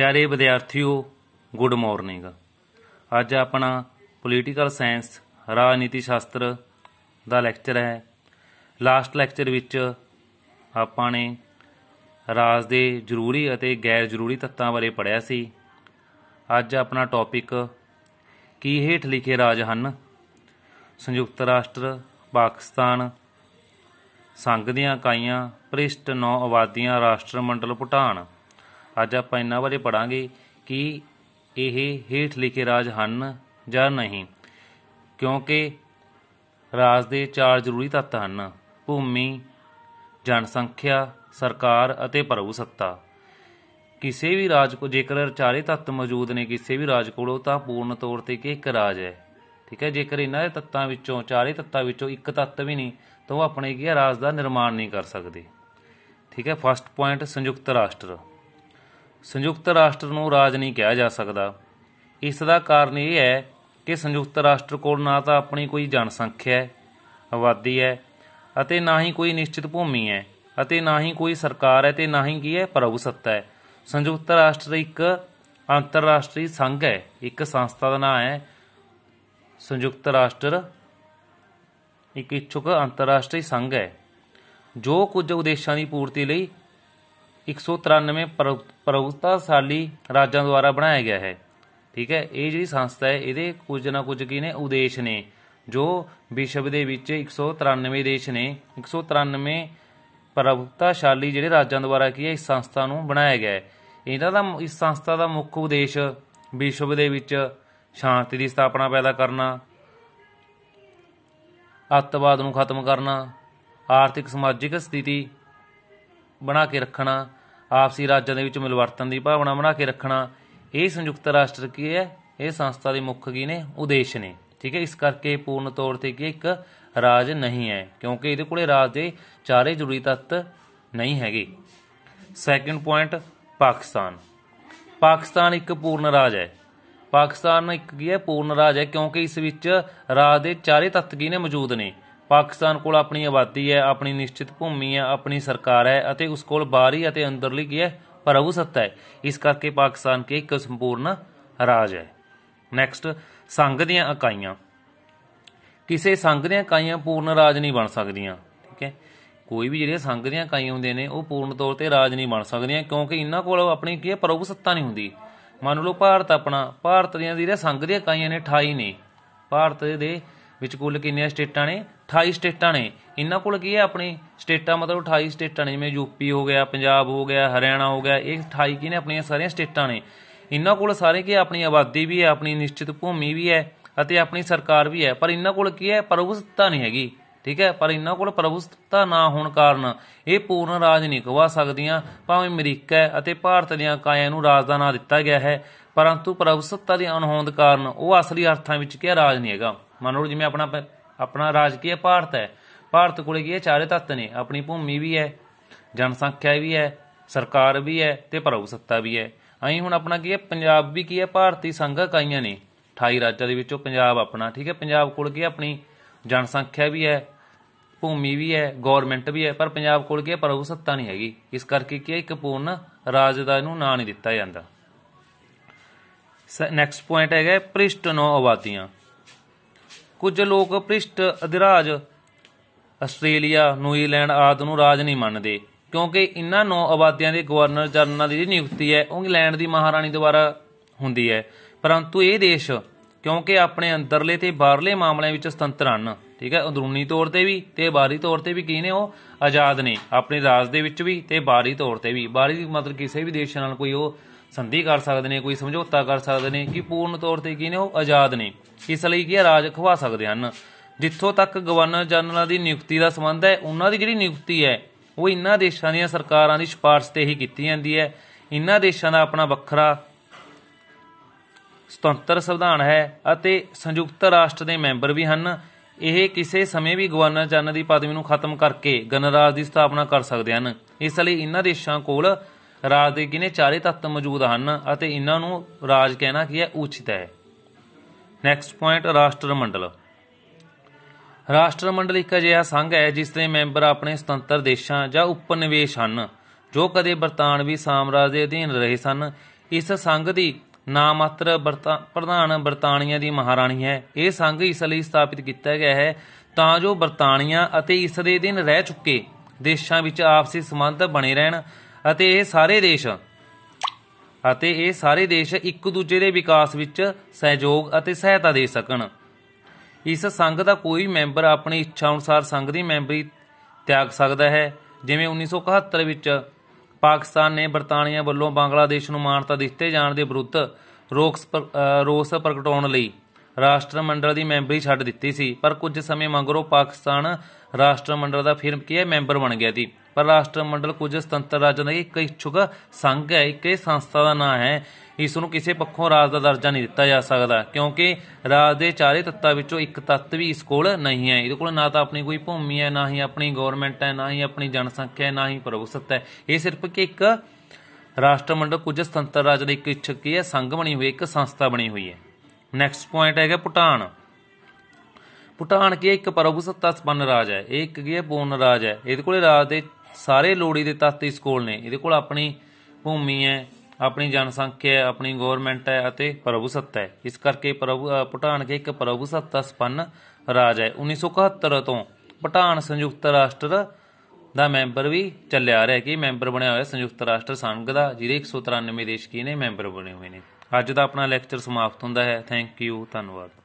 ਪਿਆਰੇ ਵਿਦਿਆਰਥੀਓ good morning ਅੱਜ ਆਪਣਾ ਪੋਲੀਟੀਕਲ ਸਾਇੰਸ ਰਾਜਨੀਤੀ ਸ਼ਾਸਤਰ ਦਾ ਲੈਕਚਰ ਹੈ ਲਾਸਟ ਲੈਕਚਰ ਵਿੱਚ ਆਪਾਂ ਨੇ ਰਾਜ ਦੇ ਜ਼ਰੂਰੀ ਅਤੇ ਗੈਰ ਜ਼ਰੂਰੀ ਤੱਤਾਂ ਬਾਰੇ ਪੜਿਆ ਸੀ ਅੱਜ ਆਪਣਾ ਟੌਪਿਕ ਕੀ ਹੇਠ ਲਿਖੇ ਰਾਜ ਹਨ ਸੰਯੁਕਤ ਰਾਸ਼ਟਰ ਪਾਕਿਸਤਾਨ ਸੰਘ ਦੀਆਂ ਇਕਾਈਆਂ ਪ੍ਰਿਸ਼ਟ ਨੌ ਆਬਾਦੀਆਂ ਰਾਸ਼ਟਰ ਮੰਡਲ ਭੂਟਾਨ ਅੱਜ ਆਪਾਂ ਇਹਨਾਂ ਬਾਰੇ ਪੜਾਂਗੇ ਕਿ ਇਹ ਹੇਠ ਲਿਖੇ ਰਾਜ ਹਨ ਜਾਂ ਨਹੀਂ ਕਿਉਂਕਿ ਰਾਜ ਦੇ ਚਾਰ ਜ਼ਰੂਰੀ ਤੱਤ ਹਨ ਭੂਮੀ ਜਨਸੰਖਿਆ ਸਰਕਾਰ ਅਤੇ ਪ੍ਰਭੂ ਸੱਤਾ ਕਿਸੇ ਵੀ ਰਾਜ ਕੋ ਜੇਕਰ ਚਾਰੇ ਤੱਤ ਮੌਜੂਦ ਨੇ ਕਿਸੇ ਵੀ ਰਾਜ ਕੋਲੋਂ ਤਾਂ ਪੂਰਨ ਤੌਰ ਤੇ ਕਿ ਇੱਕ ਰਾਜ ਹੈ ਠੀਕ ਹੈ ਜੇਕਰ ਇਹਨਾਂ ਦੇ ਤੱਤਾਂ ਵਿੱਚੋਂ ਚਾਰੇ ਤੱਤਾਂ ਵਿੱਚੋਂ ਇੱਕ ਤੱਤ ਵੀ ਨਹੀਂ ਤਾਂ ਉਹ ਆਪਣੇ ਕੀ ਰਾਜ ਦਾ ਨਿਰਮਾਣ ਨਹੀਂ ਕਰ ਸਕਦੇ ਠੀਕ ਹੈ ਫਸਟ ਪੁਆਇੰਟ ਸੰਯੁਕਤ ਰਾਸ਼ਟਰ ਸੰਯੁਕਤ ਰਾਸ਼ਟਰ ਨੂੰ ਰਾਜ ਨਹੀਂ ਕਿਹਾ ਜਾ ਸਕਦਾ ਇਸ ਦਾ ਕਾਰਨ ਇਹ ਹੈ ਕਿ ਸੰਯੁਕਤ ਰਾਸ਼ਟਰ ਕੋਲ ਨਾ ਤਾਂ ਆਪਣੀ ਕੋਈ ਜਨਸੰਖਿਆ ਹੈ ਆਬਾਦੀ ਹੈ ਅਤੇ ਨਾ ਹੀ ਕੋਈ ਨਿਸ਼ਚਿਤ ਭੂਮੀ ਹੈ ਅਤੇ ਨਾ ਹੀ ਕੋਈ ਸਰਕਾਰ ਹੈ ਤੇ ਨਾ ਹੀ ਕੀ ਹੈ ਸੱਤਾ ਹੈ ਸੰਯੁਕਤ ਰਾਸ਼ਟਰ ਇੱਕ ਅੰਤਰਰਾਸ਼ਟਰੀ ਸੰਘ ਹੈ ਇੱਕ ਸੰਸਥਾ ਦਾ ਨਾਮ ਹੈ ਸੰਯੁਕਤ ਰਾਸ਼ਟਰ ਇੱਕ ਇਛੁਕ ਅੰਤਰਰਾਸ਼ਟਰੀ ਸੰਘ ਹੈ ਜੋ ਕੁਝ ਉਦੇਸ਼ਾਂ ਦੀ ਪੂਰਤੀ ਲਈ 193 ਪ੍ਰਭੂਤਾਸ਼ਾਲੀ ਰਾਜਾਂ ਦੁਆਰਾ ਬਣਾਇਆ ਗਿਆ ਹੈ ਠੀਕ ਹੈ ਇਹ ਜਿਹੜੀ ਸੰਸਥਾ ਹੈ ਇਹਦੇ ਕੁਝ ਨਾ ਕੁਝ ਕੀ ਨੇ ਉਦੇਸ਼ ਨੇ ਜੋ ਵਿਸ਼ਵ ਦੇ ਵਿੱਚ 193 ਦੇਸ਼ ਨੇ 193 ਪ੍ਰਭੂਤਾਸ਼ਾਲੀ ਜਿਹੜੇ ਰਾਜਾਂ ਦੁਆਰਾ ਕੀ ਹੈ ਇਸ ਸੰਸਥਾ ਨੂੰ ਬਣਾਇਆ ਗਿਆ ਹੈ ਇਹਨਾਂ ਦਾ ਇਸ ਸੰਸਥਾ ਦਾ ਮੁੱਖ ਉਦੇਸ਼ ਵਿਸ਼ਵ ਦੇ ਵਿੱਚ ਸ਼ਾਂਤੀ ਦੀ ਸਥਾਪਨਾ ਪੈਦਾ ਕਰਨਾ ਅੱਤਵਾਦ ਨੂੰ ਖਤਮ ਕਰਨਾ ਆਰਥਿਕ ਸਮਾਜਿਕ ਸਥਿਤੀ ਬਣਾ ਕੇ ਰੱਖਣਾ ਆਪਸੀ ਰਾਜਾਂ ਦੇ ਵਿੱਚ ਮਿਲਵਰਤਨ ਦੀ ਭਾਵਨਾ ਬਣਾ ਕੇ ਰੱਖਣਾ ਇਹ ਸੰਯੁਕਤ ਰਾਸ਼ਟਰ ਕੀ ਹੈ ਇਹ ਸੰਸਥਾ ਦੇ ਮੁੱਖ ਕੀ ਨੇ ਉਦੇਸ਼ ਨੇ ਠੀਕ ਹੈ ਇਸ ਕਰਕੇ ਪੂਰਨ ਤੌਰ ਤੇ ਕਿ ਇੱਕ ਰਾਜ ਨਹੀਂ ਹੈ ਕਿਉਂਕਿ ਇਹਦੇ ਕੋਲੇ ਰਾਜ ਦੇ ਚਾਰੇ ਜ਼ਰੂਰੀ ਤੱਤ ਨਹੀਂ ਹੈਗੇ ਸੈਕੰਡ ਪੁਆਇੰਟ ਪਾਕਿਸਤਾਨ ਪਾਕਿਸਤਾਨ ਇੱਕ ਪੂਰਨ ਰਾਜ ਹੈ ਪਾਕਿਸਤਾਨ ਇੱਕ ਕੀ ਹੈ ਪੂਰਨ ਰਾਜ ਹੈ ਕਿਉਂਕਿ ਇਸ ਵਿੱਚ ਰਾਜ ਦੇ ਚਾਰੇ ਤੱਤ ਕੀ ਨੇ ਮੌਜੂਦ ਨੇ ਪਾਕਿਸਤਾਨ ਕੋਲ ਆਪਣੀ ਆਬਾਦੀ ਹੈ ਆਪਣੀ ਨਿਸ਼ਚਿਤ ਭੂਮੀ ਹੈ ਆਪਣੀ ਸਰਕਾਰ ਹੈ ਅਤੇ ਉਸ ਕੋਲ ਬਾਹਰੀ ਅਤੇ ਅੰਦਰਲੀ ਕੀ ਹੈ ਪ੍ਰਭੂਸੱਤਾ ਹੈ ਇਸ ਕਰਕੇ ਪਾਕਿਸਤਾਨ ਕੇ ਇੱਕ ਸੰਪੂਰਨ ਰਾਜ ਹੈ ਨੈਕਸਟ ਸੰਘ ਦੀਆਂ ਇਕਾਈਆਂ ਕਿਸੇ ਸੰਘ ਦੀਆਂ ਇਕਾਈਆਂ ਪੂਰਨ ਰਾਜ ਨਹੀਂ ਬਣ ਸਕਦੀਆਂ ਠੀਕ ਹੈ ਕੋਈ ਵੀ ਜਿਹੜੀਆਂ ਸੰਘ ਦੀਆਂ ਇਕਾਈਆਂ ਹੁੰਦੇ ਨੇ ਉਹ ਪੂਰਨ ਤੌਰ ਤੇ ਰਾਜ ਨਹੀਂ ਬਣ ਸਕਦੀਆਂ ਕਿਉਂਕਿ ਇਹਨਾਂ ਕੋਲ ਆਪਣੀ ਕੀ ਹੈ ਪ੍ਰਭੂਸੱਤਾ ਨਹੀਂ ਹੁੰਦੀ ਮੰਨ ਲਓ ਭਾਰਤ ਆਪਣਾ ਭਾਰਤ ਦੀਆਂ ਜਿਹੜੀਆਂ ਸੰਘ ਦੀਆਂ ਇਕਾਈਆਂ ਨੇ 28 ਨੇ ਭਾਰਤ ਦੇ ਵਿੱਚ ਕੁੱਲ ਕਿੰਨੀਆਂ ਸਟੇਟਾਂ ਨੇ 28 ਸਟੇਟਾਂ ਨੇ ਇਹਨਾਂ ਕੋਲ ਕੀ ਹੈ ਆਪਣੀ ਸਟੇਟਾਂ ਮਤਲਬ 28 ਸਟੇਟਾਂ ਨੇ ਜਿਵੇਂ ਯੂਪੀ ਹੋ ਗਿਆ ਪੰਜਾਬ ਹੋ ਗਿਆ ਹਰਿਆਣਾ ਹੋ ਗਿਆ ਇਹ 28 ਕੀ ਨੇ ਆਪਣੀਆਂ ਸਾਰੀਆਂ ਸਟੇਟਾਂ ਨੇ ਇਹਨਾਂ ਕੋਲ ਸਾਰੇ ਕੀ ਆਪਣੀ ਆਬਾਦੀ ਵੀ ਹੈ ਆਪਣੀ ਨਿਸ਼ਚਿਤ ਭੂਮੀ ਵੀ ਹੈ ਅਤੇ ਆਪਣੀ ਸਰਕਾਰ ਵੀ ਹੈ ਪਰ ਇਹਨਾਂ ਕੋਲ ਕੀ ਹੈ ਪ੍ਰਭੂਸਤਾ ਨਹੀਂ ਹੈਗੀ ਠੀਕ ਹੈ ਪਰ ਇਹਨਾਂ ਕੋਲ ਪ੍ਰਭੂਸਤਾ ਨਾ ਹੋਣ ਕਾਰਨ ਇਹ ਪੂਰਨ ਰਾਜ ਨਹੀਂ ਕਹਾ ਸਕਦੀਆਂ ਭਾਵੇਂ ਅਮਰੀਕਾ ਅਤੇ ਭਾਰਤ ਦੀਆਂ ਕਾਇਆਂ ਨੂੰ ਰਾਜ ਦਾ ਨਾਂ ਦਿੱਤਾ ਗਿਆ ਹੈ ਪਰੰਤੂ ਪ੍ਰਭੂਸਤਾ ਦੀ ਅਣਹੋਂਦ ਕਾਰਨ ਉਹ ਅਸਲੀ ਅਰਥਾਂ ਵਿੱਚ ਕੀ ਰਾਜ ਨਹੀਂ ਹੈਗਾ ਮੰਨ ਲਓ ਜਿਵੇਂ ਆਪਣਾ ਆਪਣਾ ਰਾਜ ਕੀ ਹੈ ਭਾਰਤ ਹੈ ਭਾਰਤ ਕੋਲੇ ਕੀ ਹੈ ਚਾਰੇ ਤੱਤ ਨੇ ਆਪਣੀ ਭੂਮੀ ਵੀ ਹੈ ਜਨਸੰਖਿਆ ਵੀ ਹੈ ਸਰਕਾਰ ਵੀ ਹੈ ਤੇ ਪ੍ਰਭੂ ਸੱਤਾ ਵੀ ਹੈ ਅਹੀਂ ਹੁਣ ਆਪਣਾ ਕੀ ਹੈ ਪੰਜਾਬ ਵੀ ਕੀ ਹੈ ਭਾਰਤੀ ਸੰਘ ਕਾਈਆਂ ਨੇ 28 ਰਾਜਾਂ ਦੇ ਵਿੱਚੋਂ ਪੰਜਾਬ ਆਪਣਾ ਠੀਕ ਹੈ ਪੰਜਾਬ ਕੋਲ ਕੀ ਆਪਣੀ ਜਨਸੰਖਿਆ ਵੀ ਹੈ ਭੂਮੀ ਵੀ ਹੈ ਗਵਰਨਮੈਂਟ ਵੀ ਹੈ ਪਰ ਪੰਜਾਬ ਕੋਲ ਕੀ ਹੈ ਪ੍ਰਭੂ ਸੱਤਾ ਨਹੀਂ ਹੈਗੀ ਇਸ ਕਰਕੇ ਕੀ ਇੱਕ ਪੂਰਨ ਰਾਜ ਦਾ ਇਹਨੂੰ ਨਾਂ ਨਹੀਂ ਦਿੱਤਾ ਜਾਂਦਾ ਨੈਕਸਟ ਪੁਆਇੰਟ ਹੈਗਾ ਪ੍ਰਿਸ਼ਟ ਨੋ ਆਬਾਦੀਆਂ ਕੁਝ ਲੋਕ ਪ੍ਰਿਸ਼ਟ ਅਧਿਰਾਜ ਆਸਟ੍ਰੇਲੀਆ ਨਿਊਜ਼ੀਲੈਂਡ ਆਦਿ ਨੂੰ ਰਾਜ ਨਹੀਂ ਮੰਨਦੇ ਕਿਉਂਕਿ ਇਹਨਾਂ ਨੌ ਆਬਾਦੀਆਂ ਦੇ ਗਵਰਨਰ ਜਨਰਲ ਦੀ ਨਿਯੁਕਤੀ ਹੈ ਉਹ ਇੰਗਲੈਂਡ ਦੀ ਮਹਾਰਾਣੀ ਦੁਆਰਾ ਹੁੰਦੀ ਹੈ ਪਰੰਤੂ ਇਹ ਦੇਸ਼ ਕਿਉਂਕਿ ਆਪਣੇ ਅੰਦਰਲੇ ਤੇ ਬਾਹਰਲੇ ਮਾਮਲਿਆਂ ਵਿੱਚ ਸੁਤੰਤਰ ਹਨ ਠੀਕ ਹੈ ਅੰਦਰੂਨੀ ਤੌਰ ਤੇ ਵੀ ਤੇ ਬਾਹਰੀ ਤੌਰ ਤੇ ਵੀ ਕੀ ਨੇ ਉਹ ਆਜ਼ਾਦ ਨੇ ਆਪਣੇ ਰਾਜ ਦੇ ਵਿੱਚ ਵੀ ਤੇ ਬਾਹਰੀ ਤੌਰ ਤੇ ਵੀ ਬਾਹਰੀ ਮਤਲਬ ਕਿਸੇ ਵੀ ਦੇਸ਼ ਨਾਲ ਕੋਈ ਉਹ ਸੰਧੀ ਕਰ ਸਕਦੇ ਨੇ ਕੋਈ ਸਮਝੌਤਾ ਕਰ ਸਕਦੇ ਨੇ ਕਿ ਪੂਰਨ ਤੌਰ ਤੇ ਕੀ ਨੇ ਉਹ ਆਜ਼ਾਦ ਨੇ ਇਸ ਲਈ ਕੀ ਰਾਜ ਖਵਾ ਸਕਦੇ ਹਨ ਜਿੱਥੋਂ ਤੱਕ ਗਵਰਨਰ ਜਨਰਲ ਦੀ ਨਿਯੁਕਤੀ ਦਾ ਸੰਬੰਧ ਹੈ ਉਹਨਾਂ ਦੀ ਜਿਹੜੀ ਨਿਯੁਕਤੀ ਹੈ ਉਹ ਇਨ੍ਹਾਂ ਦੇਸ਼ਾਂ ਦੀਆਂ ਸਰਕਾਰਾਂ ਦੀ ਸਿਫਾਰਿਸ਼ ਤੇ ਹੀ ਕੀਤੀ ਜਾਂਦੀ ਹੈ ਇਨ੍ਹਾਂ ਦੇਸ਼ਾਂ ਦਾ ਆਪਣਾ ਵੱਖਰਾ ਸੁਤੰਤਰ ਸੰਵਿਧਾਨ ਹੈ ਅਤੇ ਸੰਯੁਕਤ ਰਾਸ਼ਟਰ ਦੇ ਮੈਂਬਰ ਵੀ ਹਨ ਇਹ ਕਿਸੇ ਸਮੇਂ ਵੀ ਗਵਰਨਰ ਜਨਰਲ ਦੀ ਪਦਵੀ ਨੂੰ ਖਤਮ ਕਰਕੇ ਗਣਰਾਜ ਦੀ ਸਥਾਪਨਾ ਕਰ ਸਕਦੇ ਹਨ ਇਸ ਲਈ ਇਨ੍ਹਾਂ ਦੇਸ਼ਾਂ ਕੋਲ ਰਾਜ ਦੇ ਕਿਨੇ ਚਾਰੇ ਤੱਤ ਮੌਜੂਦ ਹਨ ਅਤੇ ਇਹਨਾਂ ਨੂੰ ਰਾਜ ਕਹਿਣਾ ਕੀ ਹੈ ਉਚਿਤ ਹੈ ਨੈਕਸਟ ਪੁਆਇੰਟ ਰਾਸ਼ਟਰ ਮੰਡਲ ਰਾਸ਼ਟਰ ਮੰਡਲ ਇੱਕ ਅਜਿਹਾ ਸੰਘ ਹੈ ਜਿਸ ਦੇ ਮੈਂਬਰ ਆਪਣੇ ਸੁਤੰਤਰ ਦੇਸ਼ਾਂ ਜਾਂ ਉਪਨਿਵੇਸ਼ ਹਨ ਜੋ ਕਦੇ ਬਰਤਾਨਵੀ ਸਾਮਰਾਜ ਦੇ ਅਧੀਨ ਰਹੇ ਸਨ ਇਸ ਸੰਘ ਦੀ ਨਾਮਾਤਰ ਪ੍ਰਧਾਨ ਬਰਤਾਨੀਆ ਦੀ ਮਹਾਰਾਣੀ ਹੈ ਇਹ ਸੰਘ ਇਸ ਲਈ ਸਥਾਪਿਤ ਕੀਤਾ ਗਿਆ ਹੈ ਤਾਂ ਜੋ ਬਰਤਾਨੀਆ ਅਤੇ ਇਸ ਦੇ ਅਧੀਨ ਰਹਿ ਚੁੱਕੇ ਦੇਸ਼ਾਂ ਵਿੱਚ ਆਪਸੀ ਸੰਬੰਧ ਬਣੇ ਰਹਿਣ ਅਤੇ ਇਹ ਸਾਰੇ ਦੇਸ਼ ਅਤੇ ਇਹ ਸਾਰੇ ਦੇਸ਼ ਇੱਕ ਦੂਜੇ ਦੇ ਵਿਕਾਸ ਵਿੱਚ ਸਹਿਯੋਗ ਅਤੇ ਸਹਾਇਤਾ ਦੇ ਸਕਣ ਇਸ ਸੰਘ ਦਾ ਕੋਈ ਮੈਂਬਰ ਆਪਣੀ ਇੱਛਾ ਅਨੁਸਾਰ ਸੰਘ ਦੀ ਮੈਂਬਰੀ ਤਿਆਗ ਸਕਦਾ ਹੈ ਜਿਵੇਂ 1971 ਵਿੱਚ ਪਾਕਿਸਤਾਨ ਨੇ ਬਰਤਾਨੀਆ ਵੱਲੋਂ ਬੰਗਲਾਦੇਸ਼ ਨੂੰ ਮਾਨਤਾ ਦਿੱਤੇ ਜਾਣ ਦੇ ਵਿਰੁੱਧ ਰੋਸ ਪ੍ਰਗਟਾਉਣ ਲਈ ਰਾਸ਼ਟਰ ਮੰਡਲ ਦੀ ਮੈਂਬਰੀ ਛੱਡ ਦਿੱਤੀ ਸੀ ਪਰ ਕੁਝ ਸਮੇਂ ਮਗਰੋਂ ਪਾਕਿਸਤਾਨ ਰਾਸ਼ਟਰ ਮੰਡਲ ਦਾ ਫਿਰ ਕੀ ਮੈਂਬਰ ਬਣ ਗਿਆ ਸੀ ਪਰ ਰਾਸ਼ਟਰ ਮੰਡਲ ਕੁਝ ਸੁਤੰਤਰ ਰਾਜਾਂ ਦਾ ਇੱਕ ਇਛੁਕ ਸੰਘ ਹੈ ਇੱਕ ਇਹ ਸੰਸਥਾ ਦਾ ਨਾਂ ਹੈ ਇਸ ਨੂੰ ਕਿਸੇ ਪੱਖੋਂ ਰਾਜ ਦਾ ਦਰਜਾ ਨਹੀਂ ਦਿੱਤਾ ਜਾ ਸਕਦਾ ਕਿਉਂਕਿ ਰਾਜ ਦੇ ਚਾਰੇ ਤੱਤਾਂ ਵਿੱਚੋਂ ਇੱਕ ਤੱਤ ਵੀ ਇਸ ਕੋਲ ਨਹੀਂ ਹੈ ਇਹਦੇ ਕੋਲ ਨਾ ਤਾਂ ਆਪਣੀ ਕੋਈ ਭੂਮੀ ਹੈ ਨਾ ਹੀ ਆਪਣੀ ਗਵਰਨਮੈਂਟ ਹੈ ਨਾ ਹੀ ਆਪਣੀ ਜਨਸੰਖਿਆ ਹੈ ਨਾ ਹੀ ਪ੍ਰਭੂਸਤ ਹੈ ਇਹ ਸਿਰਫ ਕਿ ਇੱਕ ਰਾਸ਼ਟਰ ਮੰਡਲ ਕੁਝ ਸੁਤੰਤਰ ਰਾਜ ਦਾ ਇੱਕ ਇਛੁਕ ਕੀ ਹੈ ਸੰਘ ਬਣੀ ਹੋਈ ਇੱਕ ਸੰਸਥਾ ਬਣੀ ਹੋਈ ਹੈ ਨੈਕਸਟ ਪੁਆਇੰਟ ਹੈਗਾ ਭੂਟਾਨ ਭੂਟਾਨ ਕੀ ਇੱਕ ਪ੍ਰਭੂਸੱਤਾ ਸੰਪੰਨ ਰਾਜ ਹੈ ਇਹ ਇੱਕ ਕੀ ਹੈ ਪੂਰਨ ਰਾਜ ਹੈ ਇਹਦੇ ਕੋਲੇ ਰਾਜ ਦੇ ਸਾਰੇ ਲੋੜੀਂਦੇ ਤੱਤ ਇਸ ਕੋਲ ਨੇ ਇਹਦੇ ਕੋਲ ਆਪਣੀ ਭੂਮੀ ਹੈ ਆਪਣੀ ਜਨਸੰਖਿਆ ਹੈ ਆਪਣੀ ਗਵਰਨਮੈਂਟ ਹੈ ਅਤੇ ਪ੍ਰਭੂ ਸੱਤਾ ਹੈ ਇਸ ਕਰਕੇ ਪ੍ਰਭੂ ਪਟਾਣ ਕੇ ਇੱਕ ਪ੍ਰਭੂ ਸੱਤਾ ਸੰਪੰਨ ਰਾਜ ਹੈ 1971 ਤੋਂ ਪਟਾਣ ਸੰਯੁਕਤ ਰਾਸ਼ਟਰ ਦਾ ਮੈਂਬਰ ਵੀ ਚੱਲਿਆ ਰਿਹਾ ਕਿ ਮੈਂਬਰ ਬਣਿਆ ਹੋਇਆ ਸੰਯੁਕਤ ਰਾਸ਼ਟਰ ਸੰਘ ਦਾ ਜਿਹਦੇ 193 ਦੇਸ਼ ਕੀ ਨੇ ਮੈਂਬਰ ਬਣੇ ਹੋਏ ਨੇ ਅੱਜ ਦਾ ਆਪਣਾ ਲੈਕਚਰ ਸਮਾਪਤ ਹੁੰਦਾ ਹੈ ਥੈਂਕ ਯੂ ਧੰਨਵਾਦ